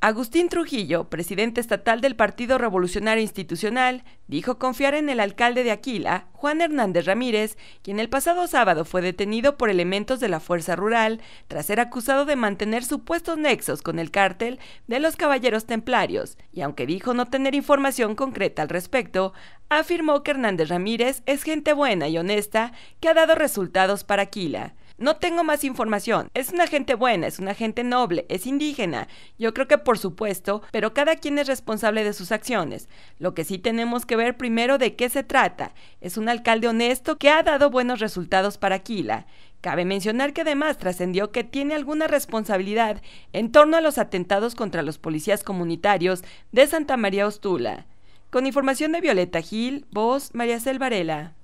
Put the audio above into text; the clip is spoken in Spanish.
Agustín Trujillo, presidente estatal del Partido Revolucionario Institucional, dijo confiar en el alcalde de Aquila, Juan Hernández Ramírez, quien el pasado sábado fue detenido por elementos de la Fuerza Rural tras ser acusado de mantener supuestos nexos con el cártel de los Caballeros Templarios, y aunque dijo no tener información concreta al respecto, afirmó que Hernández Ramírez es gente buena y honesta que ha dado resultados para Aquila. No tengo más información. Es una gente buena, es una gente noble, es indígena. Yo creo que por supuesto, pero cada quien es responsable de sus acciones. Lo que sí tenemos que ver primero de qué se trata. Es un alcalde honesto que ha dado buenos resultados para Aquila. Cabe mencionar que además trascendió que tiene alguna responsabilidad en torno a los atentados contra los policías comunitarios de Santa María Ostula. Con información de Violeta Gil, voz María Selvarela.